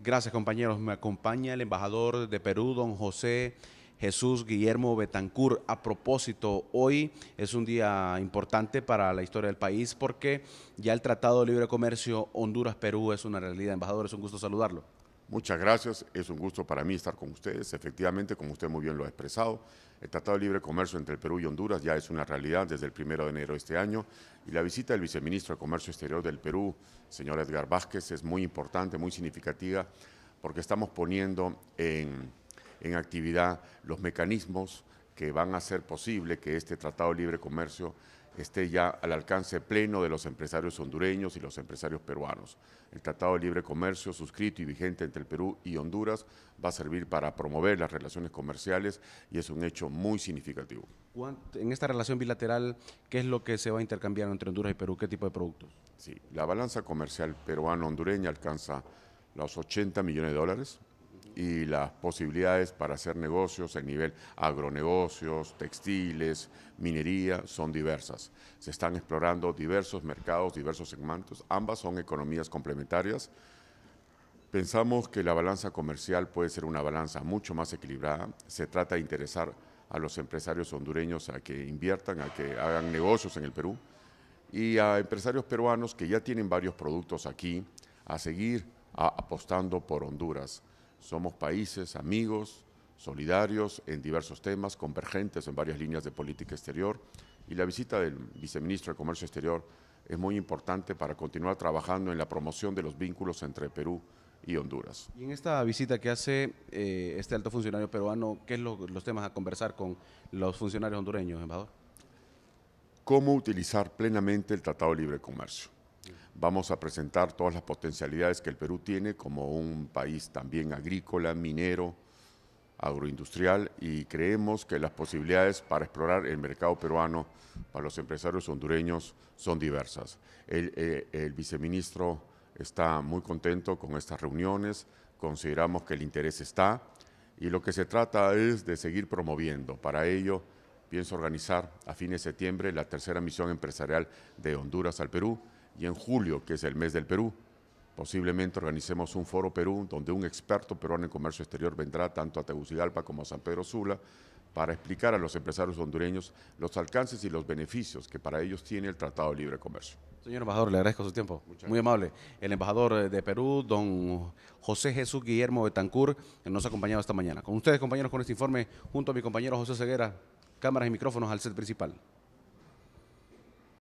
Gracias compañeros. Me acompaña el embajador de Perú, don José Jesús Guillermo Betancur. A propósito, hoy es un día importante para la historia del país porque ya el Tratado de Libre Comercio Honduras-Perú es una realidad. Embajador, es un gusto saludarlo. Muchas gracias, es un gusto para mí estar con ustedes. Efectivamente, como usted muy bien lo ha expresado, el Tratado de Libre Comercio entre el Perú y Honduras ya es una realidad desde el 1 de enero de este año y la visita del viceministro de Comercio Exterior del Perú, señor Edgar Vázquez, es muy importante, muy significativa, porque estamos poniendo en, en actividad los mecanismos que van a hacer posible que este Tratado de Libre Comercio esté ya al alcance pleno de los empresarios hondureños y los empresarios peruanos. El Tratado de Libre Comercio, suscrito y vigente entre el Perú y Honduras, va a servir para promover las relaciones comerciales y es un hecho muy significativo. En esta relación bilateral, ¿qué es lo que se va a intercambiar entre Honduras y Perú? ¿Qué tipo de productos? Sí, la balanza comercial peruano-hondureña alcanza los 80 millones de dólares, y las posibilidades para hacer negocios en nivel agronegocios, textiles, minería, son diversas. Se están explorando diversos mercados, diversos segmentos. Ambas son economías complementarias. Pensamos que la balanza comercial puede ser una balanza mucho más equilibrada. Se trata de interesar a los empresarios hondureños a que inviertan, a que hagan negocios en el Perú y a empresarios peruanos que ya tienen varios productos aquí a seguir apostando por Honduras. Somos países amigos, solidarios en diversos temas, convergentes en varias líneas de política exterior y la visita del viceministro de Comercio Exterior es muy importante para continuar trabajando en la promoción de los vínculos entre Perú y Honduras. Y en esta visita que hace eh, este alto funcionario peruano, ¿qué es los temas a conversar con los funcionarios hondureños, embajador? Cómo utilizar plenamente el Tratado de Libre Comercio vamos a presentar todas las potencialidades que el Perú tiene como un país también agrícola, minero, agroindustrial y creemos que las posibilidades para explorar el mercado peruano para los empresarios hondureños son diversas. Eh, el, viceministro está muy contento con estas reuniones, consideramos que el interés está y lo que se trata es de seguir promoviendo. Para ello, pienso organizar a fines de septiembre la tercera misión empresarial de Honduras al Perú y en julio, que es el mes del Perú. Posiblemente organicemos un foro Perú donde un experto peruano en comercio exterior vendrá tanto a Tegucigalpa como a San Pedro Sula para explicar a los empresarios hondureños los alcances y los beneficios que para ellos tiene el Tratado de Libre Comercio. Señor embajador, le agradezco su tiempo. Muy amable. El embajador eh, de Perú, don José Jesús Guillermo que eh, nos ha acompañado esta mañana. Con ustedes, compañeros, con este informe, junto a mi compañero José Ceguera, cámaras y micrófonos al set principal.